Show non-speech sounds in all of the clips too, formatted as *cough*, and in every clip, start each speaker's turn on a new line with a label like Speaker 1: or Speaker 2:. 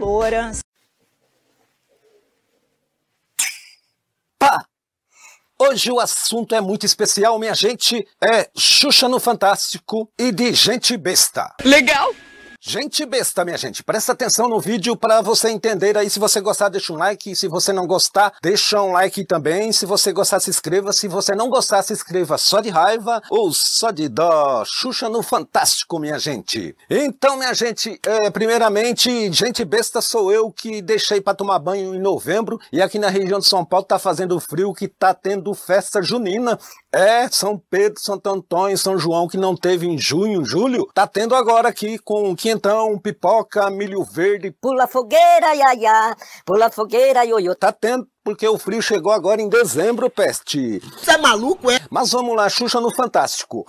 Speaker 1: loura. Pá! Hoje o assunto é muito especial, minha gente. É Xuxa no Fantástico e de gente besta. Legal! Gente besta, minha gente, presta atenção no vídeo para você entender aí. Se você gostar, deixa um like. Se você não gostar, deixa um like também. Se você gostar, se inscreva. Se você não gostar, se inscreva só de raiva ou só de dó. Xuxa no Fantástico, minha gente. Então, minha gente, é, primeiramente, gente besta sou eu que deixei para tomar banho em novembro. E aqui na região de São Paulo tá fazendo frio que tá tendo festa junina. É, São Pedro, Santo Antônio, São João, que não teve em junho, julho, tá tendo agora aqui com quintão, pipoca, milho verde. Pula fogueira, yaya, ia, pula fogueira, ioiô. Tá tendo porque o frio chegou agora em dezembro, peste. Você é maluco, é? Mas vamos lá, Xuxa no Fantástico.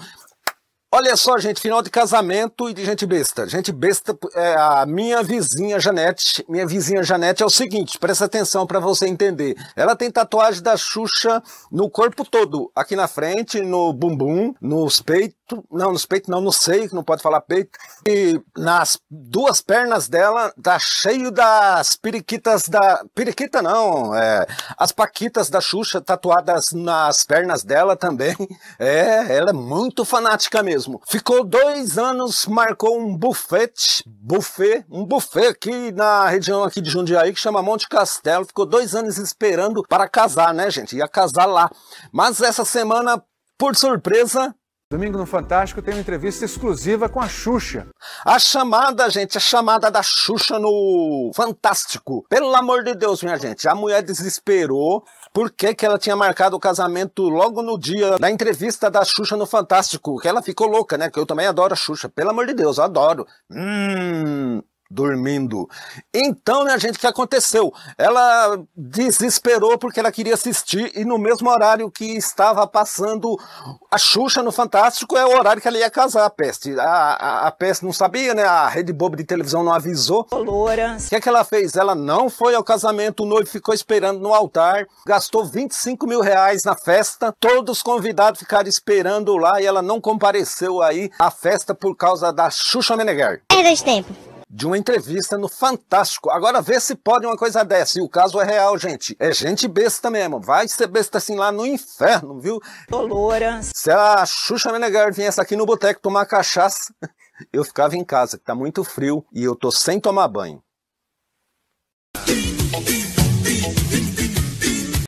Speaker 1: Olha só, gente, final de casamento e de gente besta. Gente besta é a minha vizinha Janete. Minha vizinha Janete é o seguinte, presta atenção para você entender. Ela tem tatuagem da Xuxa no corpo todo, aqui na frente, no bumbum, nos peitos, não, nos peitos não, no seio, que não pode falar peito, e nas duas pernas dela tá cheio das periquitas da... periquita não, é... as paquitas da Xuxa tatuadas nas pernas dela também. *laughs* É, ela é muito fanática mesmo mesmo. Ficou dois anos, marcou um buffet, buffet, um buffet aqui na região aqui de Jundiaí que chama Monte Castelo. Ficou dois anos esperando para casar, né, gente? Ia casar lá. Mas essa semana, por surpresa, Domingo no Fantástico tem uma entrevista exclusiva com a Xuxa. A chamada, gente, a chamada da Xuxa no Fantástico. Pelo amor de Deus, minha gente, a mulher desesperou porque que ela tinha marcado o casamento logo no dia da entrevista da Xuxa no Fantástico. Que ela ficou louca, né? Que eu também adoro a Xuxa. Pelo amor de Deus, adoro. Hum dormindo. Então, minha gente, o que aconteceu? Ela desesperou porque ela queria assistir e no mesmo horário que estava passando a Xuxa no Fantástico é o horário que ela ia casar, a Peste. A, a, a Peste não sabia, né? A Rede Bobo de televisão não avisou. Loura. O que é que ela fez? Ela não foi ao casamento, o noivo ficou esperando no altar, gastou 25 mil reais na festa, todos os convidados ficaram esperando lá e ela não compareceu aí à festa por causa da Xuxa Meneghel. Perda de tempo de uma entrevista no Fantástico. Agora vê se pode uma coisa dessa. E o caso é real, gente. É gente besta mesmo. Vai ser besta assim lá no inferno, viu? Tô loura. Se a Xuxa Menegar viesse aqui no boteco tomar cachaça, *laughs* eu ficava em casa, que tá muito frio e eu tô sem tomar banho.